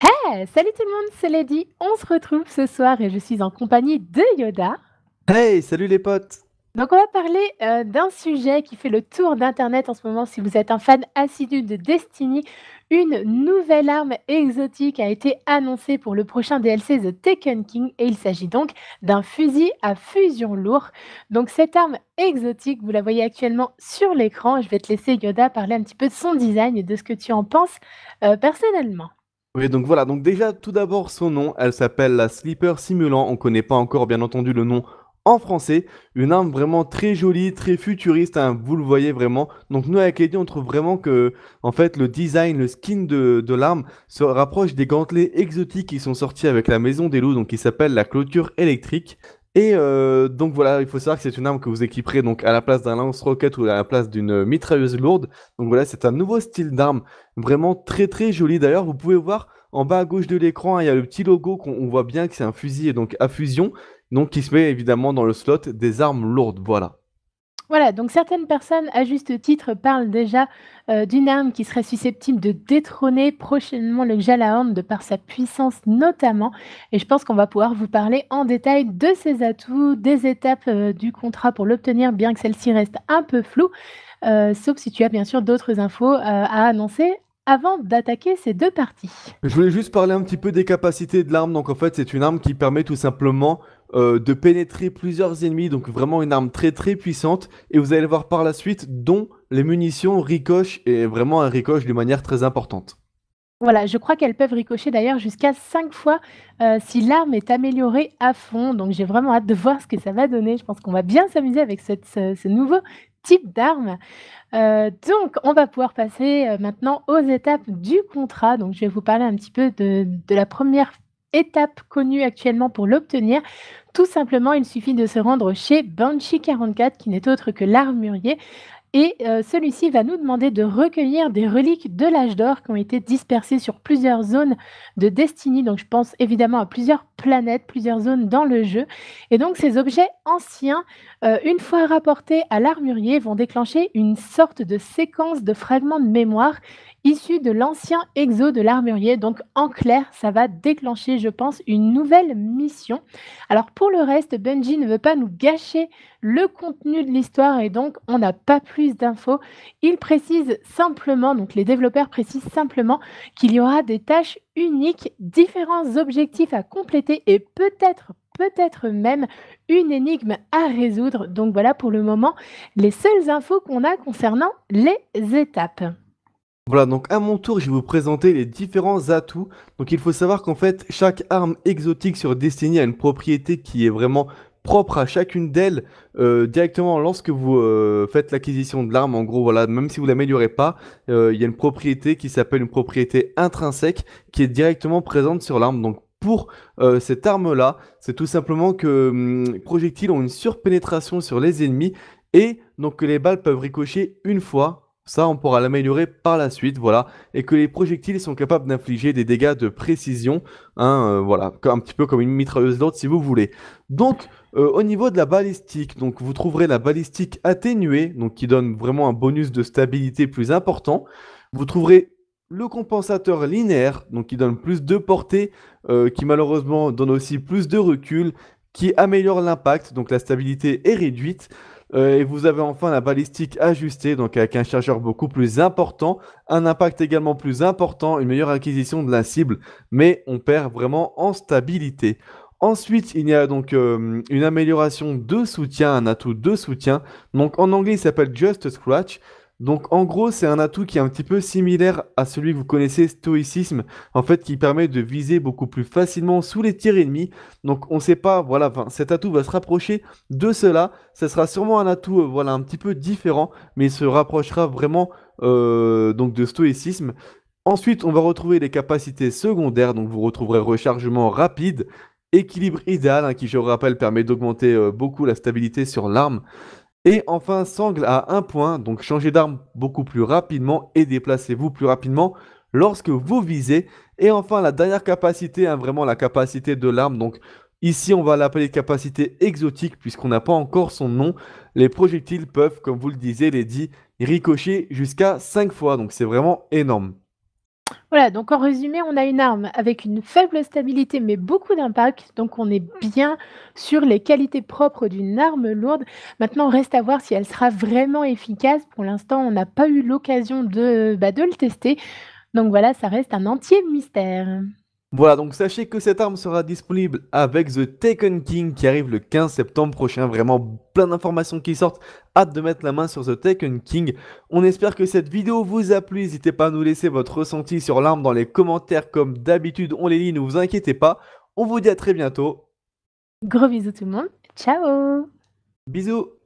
Hey, salut tout le monde, c'est Lady. On se retrouve ce soir et je suis en compagnie de Yoda. Hey, salut les potes. Donc on va parler euh, d'un sujet qui fait le tour d'Internet en ce moment. Si vous êtes un fan assidu de Destiny, une nouvelle arme exotique a été annoncée pour le prochain DLC The Taken King et il s'agit donc d'un fusil à fusion lourd. Donc cette arme exotique, vous la voyez actuellement sur l'écran. Je vais te laisser Yoda parler un petit peu de son design et de ce que tu en penses euh, personnellement donc voilà, donc déjà tout d'abord son nom, elle s'appelle la Sleeper Simulant, on ne connaît pas encore bien entendu le nom en français, une arme vraiment très jolie, très futuriste, hein, vous le voyez vraiment. Donc nous avec Lady, on trouve vraiment que en fait le design, le skin de, de l'arme se rapproche des gantelets exotiques qui sont sortis avec la maison des loups, donc qui s'appelle la clôture électrique. Et euh, donc voilà, il faut savoir que c'est une arme que vous équiperez donc à la place d'un lance-roquette ou à la place d'une mitrailleuse lourde. Donc voilà, c'est un nouveau style d'arme, vraiment très très joli. D'ailleurs, vous pouvez voir en bas à gauche de l'écran, hein, il y a le petit logo qu'on voit bien que c'est un fusil et donc à fusion, donc qui se met évidemment dans le slot des armes lourdes. Voilà. Voilà, donc certaines personnes, à juste titre, parlent déjà euh, d'une arme qui serait susceptible de détrôner prochainement le Jalahorn de par sa puissance notamment. Et je pense qu'on va pouvoir vous parler en détail de ses atouts, des étapes euh, du contrat pour l'obtenir, bien que celle-ci reste un peu floue. Euh, sauf si tu as bien sûr d'autres infos à annoncer avant d'attaquer ces deux parties. Je voulais juste parler un petit peu des capacités de l'arme. Donc en fait, c'est une arme qui permet tout simplement euh, de pénétrer plusieurs ennemis, donc vraiment une arme très très puissante, et vous allez le voir par la suite, dont les munitions ricochent, et vraiment un ricochent de manière très importante. Voilà, je crois qu'elles peuvent ricocher d'ailleurs jusqu'à 5 fois euh, si l'arme est améliorée à fond. Donc j'ai vraiment hâte de voir ce que ça va donner. Je pense qu'on va bien s'amuser avec ce, nouveau type d'arme. Euh, donc, on va pouvoir passer maintenant aux étapes du contrat. Donc, je vais vous parler un petit peu de, de la première étape connue actuellement pour l'obtenir. Tout simplement, il suffit de se rendre chez Banshee44, qui n'est autre que l'armurier. Et euh, celui-ci va nous demander de recueillir des reliques de l'âge d'or qui ont été dispersées sur plusieurs zones de Destiny. Donc je pense évidemment à plusieurs planètes, plusieurs zones dans le jeu. Et donc ces objets anciens, euh, une fois rapportés à l'armurier, vont déclencher une sorte de séquence de fragments de mémoire issus de l'ancien exo de l'armurier. Donc en clair, ça va déclencher, je pense, une nouvelle mission. Alors pour le reste, Benji ne veut pas nous gâcher le contenu de l'histoire et donc on n'a pas plus d'infos. Il précise simplement, donc les développeurs précisent simplement qu'il y aura des tâches unique, différents objectifs à compléter et peut-être peut-être même une énigme à résoudre. Donc voilà pour le moment les seules infos qu'on a concernant les étapes. Voilà, donc à mon tour, je vais vous présenter les différents atouts. Donc il faut savoir qu'en fait, chaque arme exotique sur Destiny a une propriété qui est vraiment propre à chacune d'elles euh, directement lorsque vous euh, faites l'acquisition de l'arme. En gros, voilà, même si vous l'améliorez pas, euh, il y a une propriété qui s'appelle une propriété intrinsèque qui est directement présente sur l'arme. Donc pour cette arme-là, c'est tout simplement que les hum, projectiles ont une surpénétration sur les ennemis et donc que les balles peuvent ricocher une fois. Ça, on pourra l'améliorer par la suite, voilà. Et que les projectiles sont capables d'infliger des dégâts de précision, hein, voilà, un petit peu comme une mitrailleuse lourde si vous voulez. Donc, euh, au niveau de la balistique, donc vous trouverez la balistique atténuée, donc qui donne vraiment un bonus de stabilité plus important. Vous trouverez le compensateur linéaire, donc qui donne plus de portée, euh, qui malheureusement donne aussi plus de recul, qui améliore l'impact, donc la stabilité est réduite. Euh, et vous avez enfin la balistique ajustée, donc avec un chargeur beaucoup plus important, un impact également plus important, une meilleure acquisition de la cible, mais on perd vraiment en stabilité. Ensuite, il y a donc euh, une amélioration de soutien, un atout de soutien. Donc en anglais, il s'appelle Just Scratch. Donc en gros, c'est un atout qui est un petit peu similaire à celui que vous connaissez, stoïcisme, en fait qui permet de viser beaucoup plus facilement sous les tirs ennemis. Donc on ne sait pas, voilà, cet atout va se rapprocher de cela. Ce sera sûrement un atout, euh, voilà, un petit peu différent, mais il se rapprochera vraiment euh, donc de stoïcisme. Ensuite, on va retrouver les capacités secondaires, donc vous retrouverez rechargement rapide, équilibre idéal, hein, qui je vous rappelle permet d'augmenter euh, beaucoup la stabilité sur l'arme. Et enfin, sangle à 1 point, donc changer d'arme beaucoup plus rapidement et déplacez-vous plus rapidement lorsque vous visez. Et enfin, la dernière capacité, hein, vraiment la capacité de l'arme, donc Ici, on va l'appeler capacité exotique puisqu'on n'a pas encore son nom. Les projectiles peuvent, comme vous le disiez, les dit, ricocher jusqu'à 5 fois. Donc c'est vraiment énorme. Voilà, donc en résumé, on a une arme avec une faible stabilité mais beaucoup d'impact. Donc on est bien sur les qualités propres d'une arme lourde. Maintenant, reste à voir si elle sera vraiment efficace. Pour l'instant, on n'a pas eu l'occasion de, bah, de le tester. Donc voilà, ça reste un entier mystère. Voilà, donc sachez que cette arme sera disponible avec The Taken King qui arrive le 15 septembre prochain. Vraiment plein d'informations qui sortent. Hâte de mettre la main sur The Taken King. On espère que cette vidéo vous a plu. N'hésitez pas à nous laisser votre ressenti sur l'arme dans les commentaires. Comme d'habitude, on les lit, ne vous inquiétez pas. On vous dit à très bientôt. Gros bisous tout le monde. Ciao Bisous